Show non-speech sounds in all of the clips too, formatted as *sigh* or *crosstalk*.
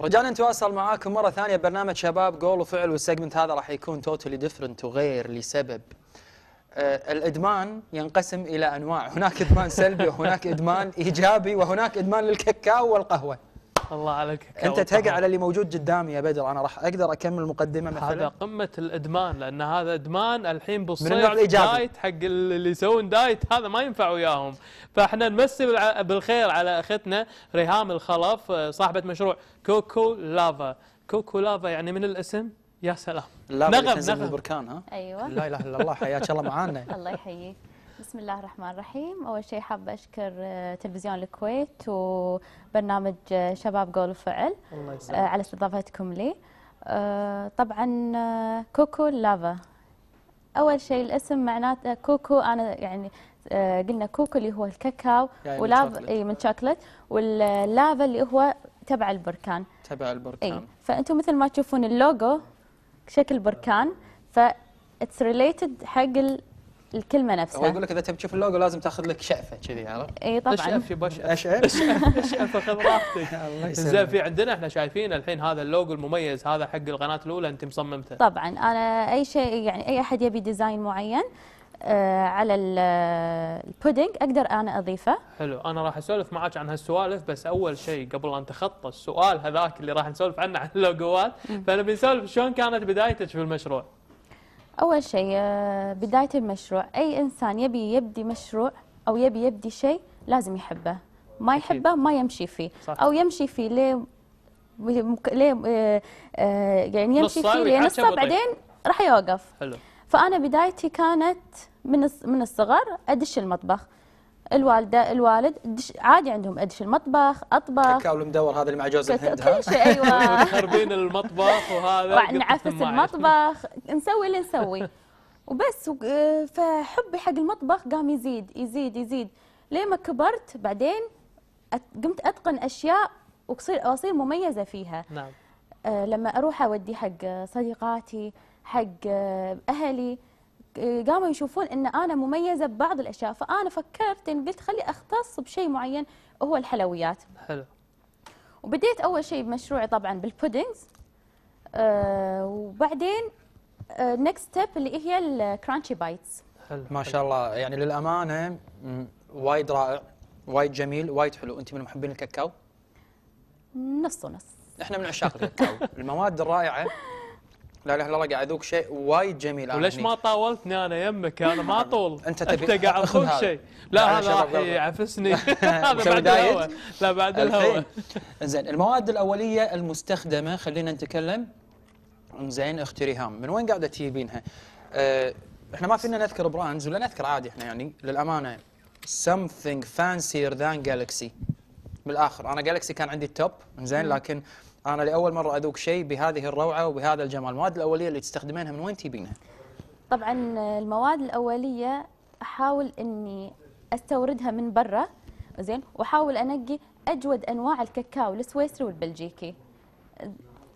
رجعنا نتواصل معاكم مرة ثانية برنامج شباب قول وفعل والسيجمنت هذا راح يكون توتالي ديفرنت وغير لسبب آه الادمان ينقسم الى انواع هناك ادمان سلبي وهناك ادمان ايجابي وهناك ادمان للكاكاو والقهوه الله عليك انت تهقى على اللي موجود قدامي يا بدر انا راح اقدر اكمل مقدمه مثلا هذا قمه الادمان لان هذا ادمان الحين بالصيف دايت حق اللي يسوون دايت هذا ما ينفع وياهم فاحنا نمسي بالخير على اختنا ريهام الخلف آه، صاحبه مشروع كوكو لافا كوكو لافا يعني من الاسم يا سلام نغم نغم البركان ها ايوه لا اله الا الله حياك الله معانا *laughs* الله يحييك بسم الله الرحمن الرحيم أول شيء حابة أشكر آه، تلفزيون الكويت وبرنامج آه، شباب قول وفعل الله آه، على استضافتكم لي طبعا كوكو لافا أول شيء الاسم معناته كوكو أنا يعني قلنا كوكو اللي هو الكاكاو يعني اي من شوكلت واللافا اللي هو تبع البركان تبع البركان اي فانتم مثل ما تشوفون اللوجو شكل بركان ف اتس ريليتد حق الكلمه نفسها هو يقول لك اذا تبي تشوف اللوجو لازم تاخذ لك شقفه كذي عرفت؟ اي طبعا اشقف يبا *laughs* اشقف اشقف خذ راحتك *laughs* زين في عندنا احنا شايفين الحين هذا اللوجو المميز هذا حق القناه الاولى انت مصممته طبعا انا اي شيء يعني اي احد يبي ديزاين معين آه، على البودينج آه، اقدر انا اضيفه حلو انا راح اسولف معك عن هالسوالف بس اول شيء قبل ان تخطى السؤال هذاك اللي راح نسولف عنه عن اللوجوات فانا بنسولف شلون كانت بدايتك في المشروع أول شيء آه، بداية المشروع أي إنسان يبي يبدي مشروع أو يبي يبدي شيء لازم يحبه ما يحبه ما يمشي فيه صح. أو يمشي فيه ليه ليه آه، آه، يعني يمشي فيه ليه نصه بعدين راح يوقف حلو. فأنا بدايتي كانت من من الصغر أدش المطبخ الوالده الوالد دش عادي عندهم ادش المطبخ اطبخ كاكاو المدور هذا اللي مع جوز الهند كل شيء ايوه *laughs* خربين المطبخ وهذا نعفس المطبخ نسوي اللي نسوي وبس فحبي حق المطبخ قام يزيد يزيد يزيد لين ما كبرت بعدين قمت اتقن اشياء وأصير اصير مميزه فيها نعم آه، لما اروح اودي حق صديقاتي حق آه، اهلي قاموا يشوفون ان انا مميزه ببعض الاشياء فانا فكرت ان قلت خلي اختص بشيء معين هو الحلويات حلو وبديت اول شيء بمشروعي طبعا بالبودينجز آه وبعدين النكست آه، ستيب اللي هي الكرانشي بايتس حلو ما شاء الله يعني للامانه وايد رائع وايد جميل وايد حلو انت من محبين الكاكاو نص ونص احنا من عشاق الكاكاو المواد الرائعه *laughs* لا اله الا الله قاعد اذوق شيء وايد جميل انا وليش ما طاولتني انا يمك انا ما طول انت تبي انت قاعد تقول شيء لا هذا راح يعفسني *laughs* هذا بعد الهواء لا بعد الهواء زين المواد الاوليه المستخدمه خلينا نتكلم زين اختي ريهام من وين قاعده تجيبينها؟ آه، احنا ما فينا نذكر براندز ولا نذكر عادي احنا يعني للامانه something fancier than galaxy بالاخر انا جالكسي كان عندي التوب زين لكن انا لاول مره اذوق شيء بهذه الروعه وبهذا الجمال المواد الاوليه اللي تستخدمينها من وين تجيبينها طبعا المواد الاوليه احاول اني استوردها من برا زين واحاول انقي اجود انواع الكاكاو السويسري والبلجيكي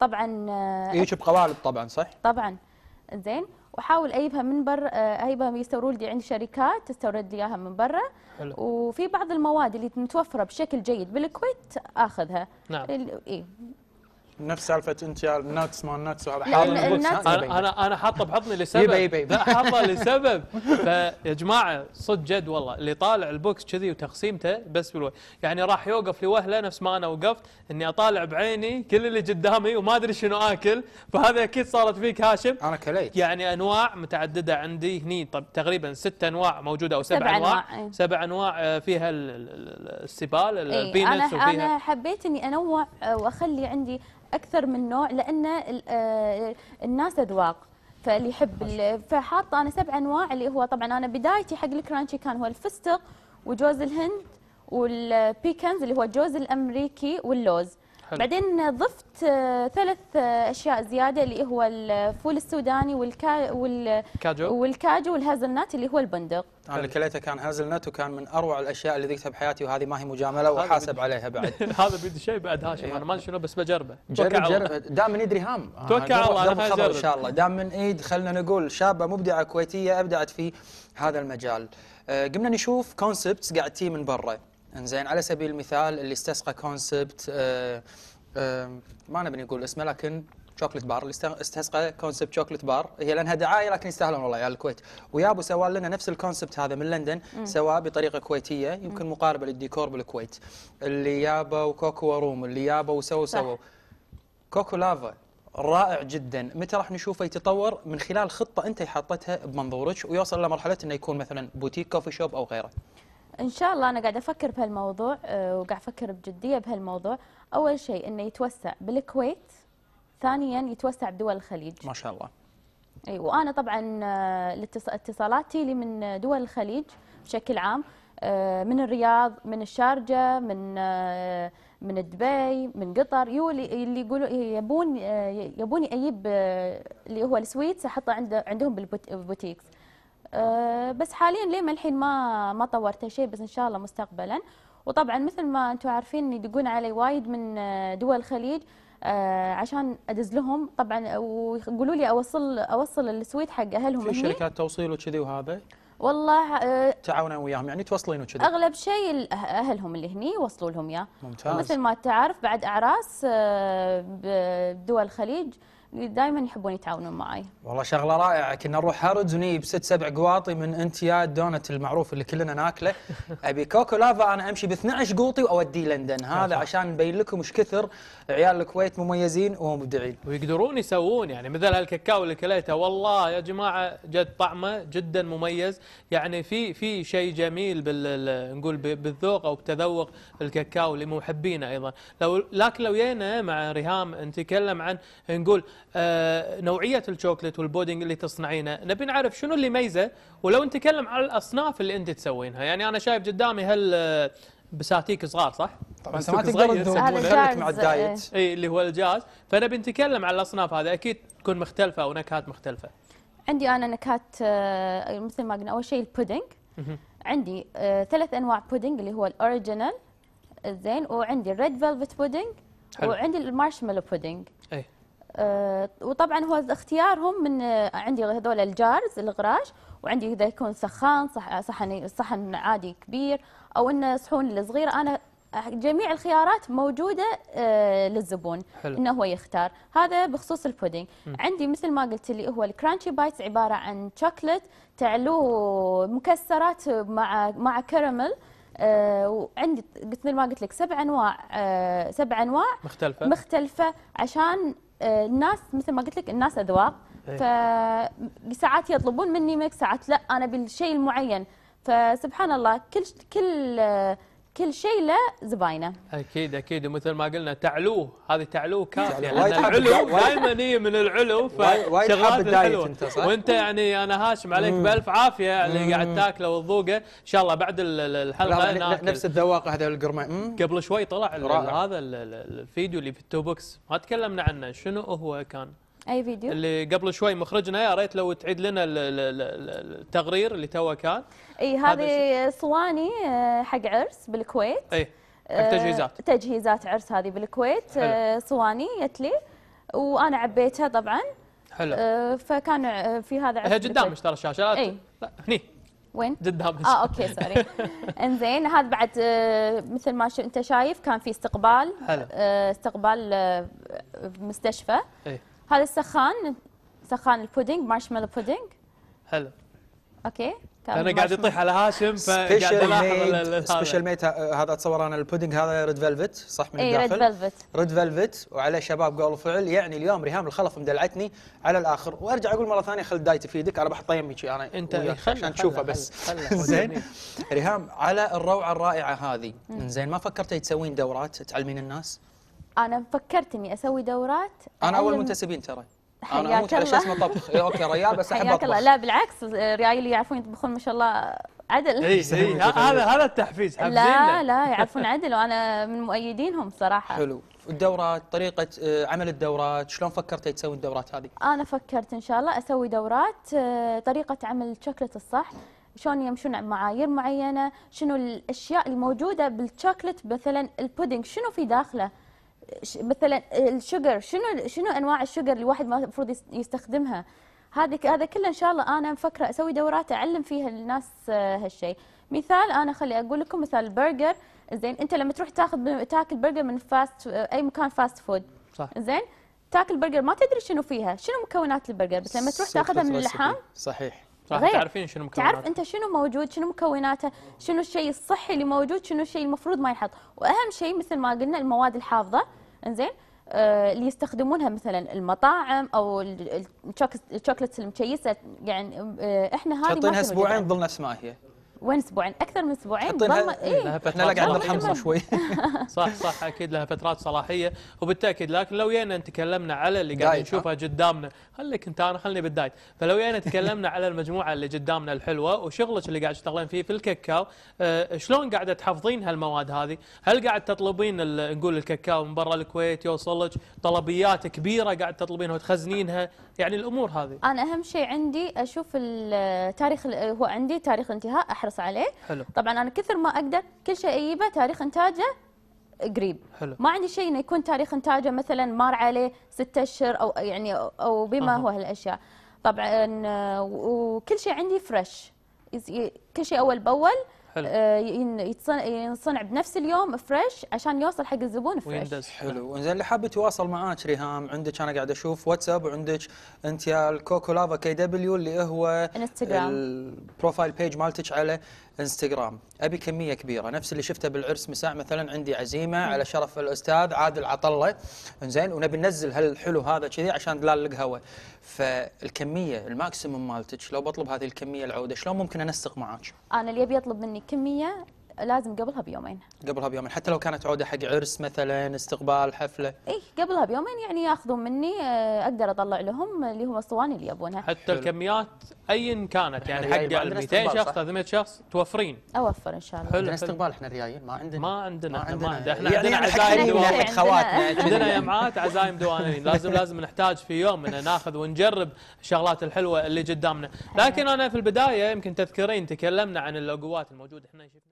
طبعا آه، يجي بقوالب طبعا صح طبعا زين واحاول اجيبها من برا اجيبها آه، يستوروا لي عند شركات تستورد لي اياها من برا وفي بعض المواد اللي متوفره بشكل جيد بالكويت اخذها نعم اي نفس سالفه انت يا الناتس ما الناتس وهذا انا انا انا حاطه بحضني لسبب لا حاطه لسبب فيا جماعه صدق جد والله اللي طالع البوكس كذي وتقسيمته بس بالوقت يعني راح يوقف لوهله نفس ما انا وقفت اني اطالع بعيني كل اللي قدامي وما ادري شنو اكل فهذا اكيد صارت فيك هاشم انا كليت يعني انواع متعدده عندي هني طب تقريبا ست انواع موجوده او سبع, سبع انواع, إيه. سبع انواع آه، فيها السبال إيه، البينتس انا وفيها انا حبيت اني انوع آه، واخلي عندي اكثر من نوع لان آه، الناس اذواق فاللي يحب فحاطه انا سبع انواع اللي هو طبعا انا بدايتي حق الكرانشي كان هو الفستق وجوز الهند والبيكنز اللي هو الجوز الامريكي واللوز حلو. بعدين ضفت آه، ثلاث آه، اشياء زياده اللي هو الفول السوداني والكا والكاجو والكاجو والهازلنات اللي هو البندق انا اللي كليته كان هازلنات وكان من اروع الاشياء اللي ذقتها بحياتي وهذه ما هي مجامله وحاسب عليها بعد *laughs* هذا بيد شيء بعد هاشم انا ما ادري شنو بس بجربه جرب جرب دام من يدري هام آه، توكل الله ان شاء الله دام من ايد خلينا نقول شابه مبدعه كويتيه ابدعت في هذا المجال قمنا نشوف كونسبتس قاعد تي من برا انزين على سبيل المثال اللي استسقى كونسبت آه، آه، ما نبي نقول اسمه لكن شوكليت بار اللي استسقى كونسبت شوكليت بار هي لانها دعايه لكن يستاهلون والله يا الكويت ويابوا سوى لنا نفس الكونسبت هذا من لندن سوا بطريقه كويتيه يمكن مقاربه للديكور بالكويت اللي يابوا كوكو روم اللي يابوا وسووا سووا كوكو لافا رائع جدا متى راح نشوفه يتطور من خلال خطه انت حاطتها بمنظورك ويوصل لمرحله انه يكون مثلا بوتيك كوفي شوب او غيره ان شاء الله انا قاعده افكر بهالموضوع آه، وقاعد افكر بجديه بهالموضوع اول شيء انه يتوسع بالكويت ثانيا يتوسع بدول الخليج ما شاء الله اي وانا طبعا آه، اتصالاتي لي من دول الخليج بشكل عام آه، من الرياض من الشارجه من من دبي من قطر يولي اللي يقولوا يبون يبوني اجيب اللي هو السويتس احطه عند عندهم بالبوتيكس أه بس حاليا ليه ما الحين ما ما طورت شيء بس ان شاء الله مستقبلا وطبعا مثل ما انتم عارفين يدقون علي وايد من دول الخليج أه عشان ادز لهم طبعا ويقولوا لي اوصل اوصل السويت حق اهلهم في شركات توصيل وكذي وهذا والله أه، تعاونوا وياهم يعني توصلين وكذي اغلب شيء اهلهم اللي هني يوصلوا لهم اياه ممتاز مثل ما تعرف بعد اعراس أه، بدول الخليج دائما يحبون يتعاونون معي والله شغله رائعه كنا نروح هاردز وني بست سبع قواطي من انت يا الدونت المعروف اللي كلنا ناكله *laughs* ابي كوكو لافا انا امشي ب 12 قوطي واوديه لندن هذا عشان نبين لكم ايش كثر عيال الكويت مميزين ومبدعين ويقدرون يسوون يعني مثل هالكاكاو اللي كليته والله يا جماعه جد طعمه جدا مميز يعني في في شيء جميل بال نقول بالذوق او بتذوق الكاكاو اللي محبينه ايضا لو لكن لو جينا مع ريهام نتكلم عن نقول آه، نوعية الشوكلت والبودنج اللي تصنعينه نبي نعرف شنو اللي ميزه ولو نتكلم على الأصناف اللي أنت تسوينها يعني أنا شايف قدامي هل آه، بساتيك صغار صح؟ طبعا ما تقدر تسوي مع الدايت اي إيه، اللي هو الجاز فانا بنتكلم على الاصناف هذه اكيد تكون مختلفه ونكهات مختلفه عندي انا نكهات آه، مثل ما قلنا اول شيء البودنج عندي ثلاث انواع بودنج اللي هو الاوريجينال زين وعندي الريد فيلفت بودنج حلو. وعندي المارشميلو بودنج أي. آه، وطبعا هو اختيارهم من آه، عندي هذول الجارز الغراش وعندي اذا يكون سخان صحن صحن عادي كبير او انه صحون الصغير انا جميع الخيارات موجوده آه، للزبون حلو. انه هو يختار هذا بخصوص البودينج م. عندي مثل ما قلت لي هو الكرانشي بايتس عباره عن شوكليت تعلوه مكسرات مع مع كراميل وعندي مثل ما قلت لك سبع انواع سبع انواع مختلفه مختلفه عشان آه، الناس مثل ما قلت لك الناس اذواق إيه. فساعات يطلبون مني ميك ساعات لا انا بالشيء المعين فسبحان الله كل كل آه، كل شيء له زباينه. اكيد اكيد ومثل ما قلنا تعلوه هذه تعلوه كافيه لان العلو دائما هي من العلو فشغلات الحلوه انت صح؟ وانت يعني انا هاشم عليك بالف عافيه اللي قاعد تاكله وتذوقه ان شاء الله بعد الحلقه نفس الذواقه هذا القرمه قبل شوي طلع هذا الفيديو اللي في التو بوكس ما تكلمنا عنه شنو هو كان؟ اي فيديو اللي قبل شوي مخرجنا يا ريت لو تعيد لنا التقرير اللي توه كان اي هذه صواني آه، حق عرس بالكويت اي حق آه، تجهيزات تجهيزات عرس هذه بالكويت حلو. آه، صواني جت لي وانا عبيتها طبعا حلو فكان في هذا عرس هي قدامك ترى الشاشه اي لا هني وين؟ قدامك اه اوكي سوري *laughs* انزين هذا بعد مثل ما انت شايف كان في استقبال حلو. استقبال مستشفى اي هذا السخان سخان البودينج مارشميلو بودينج حلو اوكي انا قاعد يطيح على هاشم فقاعد الاحظ سبيشال ميت هذا اتصور انا البودنج هذا ريد فلفت صح من اي ريد فلفت ريد فلفت وعلى شباب قول وفعل يعني اليوم ريهام الخلف مدلعتني على الاخر وارجع اقول مره ثانيه خل الدايت يفيدك انا بحط يمي طيب انا انت عشان تشوفه بس *laughs* زين ريهام على الروعه الرائعه هذه زين ما فكرتي تسوين دورات تعلمين الناس؟ انا فكرت اني اسوي دورات انا اول منتسبين ترى انا اول على شيء اسمه طبخ إيه، اوكي ريال بس احب اطبخ لا بالعكس ريالي يعرفون يطبخون ما شاء الله عدل اي إيه، هذا هذا التحفيز لا لا يعرفون عدل وانا من مؤيدينهم صراحه حلو الدورات طريقة آه، عمل الدورات شلون فكرتي تسوي الدورات هذه؟ أنا فكرت إن شاء الله أسوي دورات آه، طريقة عمل شوكلت الصح شلون يمشون معايير معينة شنو الأشياء الموجودة بالشوكلت مثلا البودينج شنو في داخله مثلا الشجر شنو شنو انواع الشجر اللي الواحد المفروض يستخدمها هذه هذا كله ان شاء الله انا مفكره اسوي دورات اعلم فيها الناس آه، هالشيء مثال انا خلي اقول لكم مثال البرجر زين انت لما تروح تاخذ تاكل برجر من فاست اي مكان فاست فود صح زين تاكل برجر ما تدري شنو فيها شنو مكونات البرجر بس لما تروح تاخذها من اللحام صحيح صح غير. تعرفين شنو مكوناته تعرف انت شنو موجود شنو مكوناته شنو الشيء الصحي اللي موجود شنو الشيء المفروض ما يحط واهم شيء مثل ما قلنا المواد الحافظه انزين آه، اللي يستخدمونها مثلا المطاعم او الشوكلتس المشيسه يعني آه، احنا هذه حاطينها اسبوعين تظل نفس ما هي وين اسبوعين اكثر من اسبوعين حطينا إيه. إيه؟ لها فترات احنا قعدنا نحمصه شوي *laughs* صح صح اكيد لها فترات صلاحيه وبالتاكيد لكن لو جينا تكلمنا على اللي قاعد آه. نشوفها قدامنا خليك انت انا خلني بالدايت فلو جينا تكلمنا على المجموعه اللي قدامنا الحلوه وشغلك اللي قاعد تشتغلين فيه في الكاكاو آه شلون قاعده تحفظين هالمواد هذه؟ هل قاعد تطلبين نقول الكاكاو من برا الكويت يوصلك طلبيات كبيره قاعد تطلبينها وتخزنينها يعني الامور هذه انا اهم شيء عندي اشوف التاريخ هو عندي تاريخ الانتهاء احرص احرص عليه حلو. طبعا انا كثر ما اقدر كل شيء اجيبه تاريخ انتاجه قريب حلو. ما عندي شيء انه يكون تاريخ انتاجه مثلا مار عليه ستة اشهر او يعني او بما أه. هو هالاشياء طبعا آه، وكل شيء عندي فريش كل شيء اول باول حلو آه، يتصنع بنفس اليوم فريش عشان يوصل حق الزبون فريش حلو انزين اللي حاب يتواصل معاك ريهام عندك انا قاعد اشوف واتساب وعندك انت يا الكوكولافا كي دبليو اللي هو انستغرام البروفايل بيج مالتك على انستغرام ابي كميه كبيره نفس اللي شفته بالعرس مساء مثلا عندي عزيمه على شرف الاستاذ عادل عطله انزين ونبي ننزل هالحلو هذا كذي عشان دلال القهوه فالكميه الماكسيموم مالتك لو بطلب هذه الكميه العوده شلون ممكن انسق معاك انا اللي ابي يطلب مني كميه لازم قبلها بيومين قبلها بيومين حتى لو كانت عوده حق عرس مثلا استقبال حفله اي قبلها بيومين يعني ياخذون مني آه، اقدر اطلع لهم آه، اللي هو الصواني اللي يبونها حتى الكميات ايا كانت يعني حق 200 شخص 300 شخص توفرين اوفر ان شاء الله حلو استقبال احنا الريايين ما عندنا ما عندنا ما عندنا, ما عندنا. احنا يعني عندنا عزايم دوانين خواتنا عندنا يمعات عزايم دوانين لازم لازم نحتاج في يوم ان ناخذ ونجرب الشغلات الحلوه اللي قدامنا لكن انا في البدايه يمكن تذكرين تكلمنا عن اللوجوات الموجوده احنا شفنا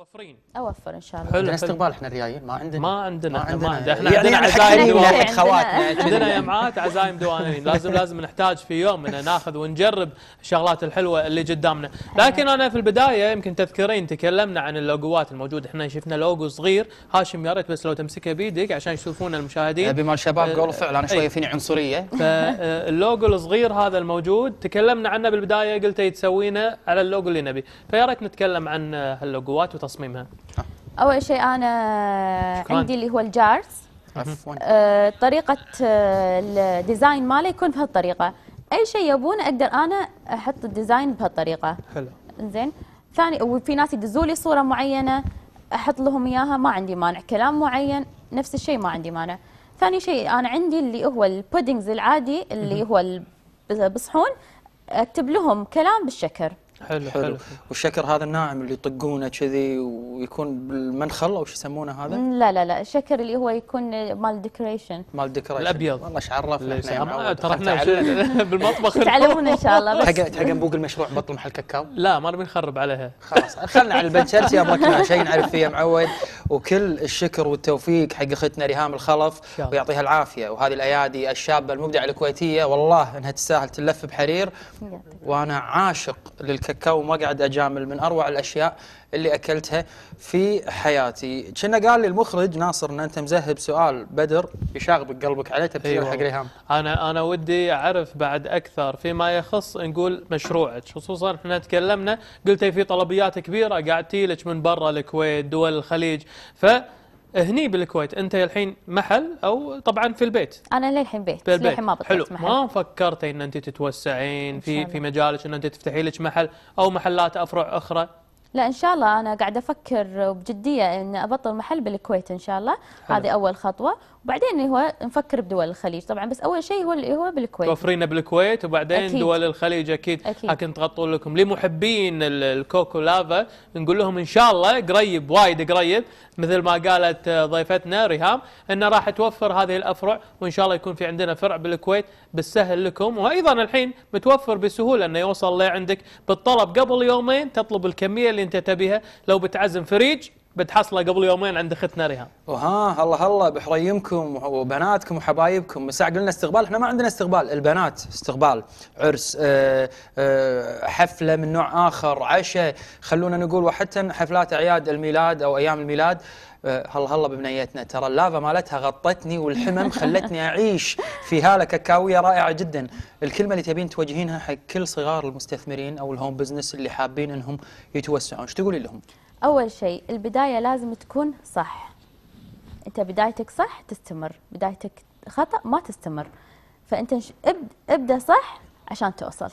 وفرين اوفر ان شاء الله حلو استقبال احنا الريايين ما عندنا ما عندنا ما عندنا, ما عندنا. احنا يعني عندنا عزايم دوانين خواتنا عندنا معات عزايم دوانين لازم لازم نحتاج في يوم ان ناخذ ونجرب الشغلات الحلوه اللي قدامنا لكن انا في البدايه يمكن تذكرين تكلمنا عن اللوجوات الموجوده احنا شفنا لوجو صغير هاشم يا ريت بس لو تمسكه بيدك عشان يشوفون المشاهدين ابي مال الشباب أه، قالوا فعلا انا شويه فيني عنصريه فاللوجو أه، الصغير هذا الموجود تكلمنا عنه بالبدايه قلت يتسوينا على اللوجو اللي نبي فيا ريت نتكلم عن هاللوجوات تصميمها؟ آه. اول شيء انا شكراً. عندي اللي هو الجارز آه طريقه آه، الديزاين ماله يكون بهالطريقه اي شيء يبونه اقدر انا احط الديزاين بهالطريقه حلو زين ثاني وفي ناس يدزوا لي صوره معينه احط لهم اياها ما عندي مانع كلام معين نفس الشيء ما عندي مانع ثاني شيء انا عندي اللي هو البودنجز العادي اللي هو بالصحون اكتب لهم كلام بالشكر حلو حلو, حلو. والشكر هذا الناعم اللي يطقونه كذي ويكون بالمنخل او شو يسمونه هذا؟ لا لا لا الشكر اللي هو يكون مال ديكوريشن مال ديكوريشن الابيض والله ايش عرفنا إيه، آه، ترى احنا *laughs* بالمطبخ تعلمون ان شاء الله بس حق حق المشروع بطل محل كاكاو لا ما نبي نخرب عليها خلاص خلنا على يا ابغاك شيء نعرف فيه معود وكل الشكر والتوفيق حق اختنا ريهام الخلف ويعطيها العافيه وهذه الايادي الشابه المبدعه الكويتيه والله انها تستاهل تلف بحرير وانا عاشق للكاكاو وما قاعد اجامل من اروع الاشياء اللي اكلتها في حياتي كنا قال لي المخرج ناصر ان انت مذهب سؤال بدر يشاغبك قلبك عليه تبي أيوة. حق ريهام انا انا ودي اعرف بعد اكثر فيما يخص نقول مشروعك خصوصا احنا تكلمنا قلتي في طلبيات كبيره قاعد تيلك من برا الكويت دول الخليج ف هني بالكويت انت الحين محل او طبعا في البيت انا للحين بيت للحين ما بطلت حلو محل. ما فكرتي ان انت تتوسعين في في مجالك ان انت تفتحي لك محل او محلات افرع اخرى لا ان شاء الله انا قاعده افكر بجديه ان ابطل محل بالكويت ان شاء الله حلو. هذه اول خطوه وبعدين هو نفكر بدول الخليج طبعا بس اول شيء هو هو بالكويت توفرينا بالكويت وبعدين أكيد. دول الخليج اكيد, أكيد. لكن تغطون لكم لمحبين الكوكو لافا نقول لهم ان شاء الله قريب وايد قريب مثل ما قالت آه، ضيفتنا ريهام ان راح توفر هذه الافرع وان شاء الله يكون في عندنا فرع بالكويت بالسهل لكم وايضا الحين متوفر بسهوله انه يوصل لعندك بالطلب قبل يومين تطلب الكميه اللي انت تبيها لو بتعزم فريج بتحصله قبل يومين عند اختنا ريهام. وها هلا هلا بحريمكم وبناتكم وحبايبكم مساء قلنا استقبال احنا ما عندنا استقبال البنات استقبال عرس اه اه حفله من نوع اخر عشاء خلونا نقول وحتى حفلات اعياد الميلاد او ايام الميلاد آه، هلا هلا ببنيتنا ترى اللافا مالتها غطتني والحمم خلتني اعيش في هاله كاكاويه رائعه جدا الكلمه اللي تبين توجهينها حق كل صغار المستثمرين او الهوم بزنس اللي حابين انهم يتوسعون ايش تقولي لهم أول شيء البداية لازم تكون صح أنت بدايتك صح تستمر بدايتك خطأ ما تستمر فأنت ابدأ صح عشان توصل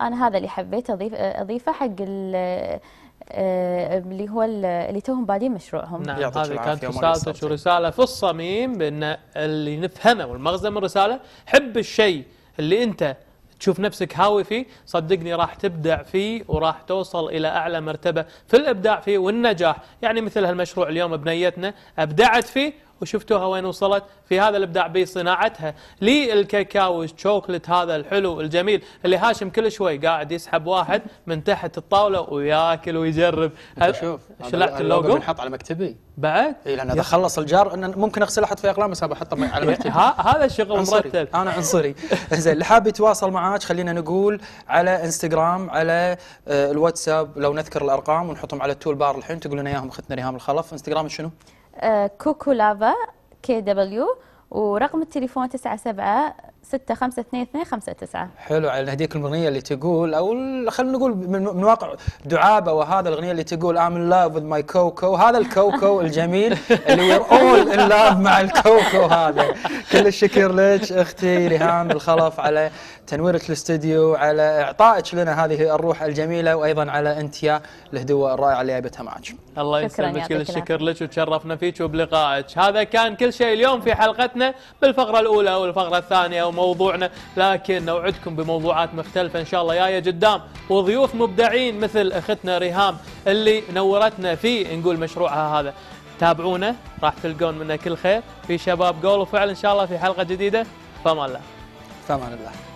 أنا هذا اللي حبيت أضيف أضيفه حق آه، اللي هو اللي توهم بادين مشروعهم نعم هذه كانت رسالتك ورساله في الصميم بان اللي نفهمه والمغزى من الرساله حب الشيء اللي انت تشوف نفسك هاوي فيه صدقني راح تبدع فيه وراح توصل إلى أعلى مرتبة في الإبداع فيه والنجاح يعني مثل هالمشروع اليوم بنيتنا أبدعت فيه وشفتوها وين وصلت في هذا الابداع بصناعتها للكاكاو الشوكلت هذا الحلو الجميل اللي هاشم كل شوي قاعد يسحب واحد من تحت الطاوله وياكل ويجرب هل... شوف شلعت اللوجو بنحط على مكتبي بعد اي لان اذا خلص الجار إن ممكن اغسل احط في اقلام بس بحطه على *laughs* مكتبي هذا الشغل مرتب انا عنصري *laughs* زين اللي حاب يتواصل معاك خلينا نقول على انستغرام على آه، الواتساب لو نذكر الارقام ونحطهم على التول بار الحين تقول لنا اياهم اختنا ريهام الخلف انستغرام شنو؟ كوكو لافا كي دبليو ورقم التليفون 97652259 حلو على هذيك الاغنيه اللي تقول او خلينا نقول من, من واقع دعابه وهذا الاغنيه اللي تقول ام ان لاف وذ ماي كوكو هذا الكوكو *laughs* الجميل اللي يقول ان لاف مع الكوكو هذا كل الشكر لك اختي ريهام الخلف على تنويرك الاستديو على اعطائك لنا هذه الروح الجميله وايضا على انت يا الهدوء الرائع اللي جايبتها معك. الله يسلمك كل الشكر لك وتشرفنا فيك وبلقائك، هذا كان كل شيء اليوم في حلقتنا بالفقره الاولى والفقره الثانيه وموضوعنا لكن نوعدكم بموضوعات مختلفه ان شاء الله جايه قدام وضيوف مبدعين مثل اختنا ريهام اللي نورتنا في نقول مشروعها هذا. تابعونا راح تلقون منه كل خير في شباب قولوا فعل ان شاء الله في حلقه جديده فما الله. فما الله.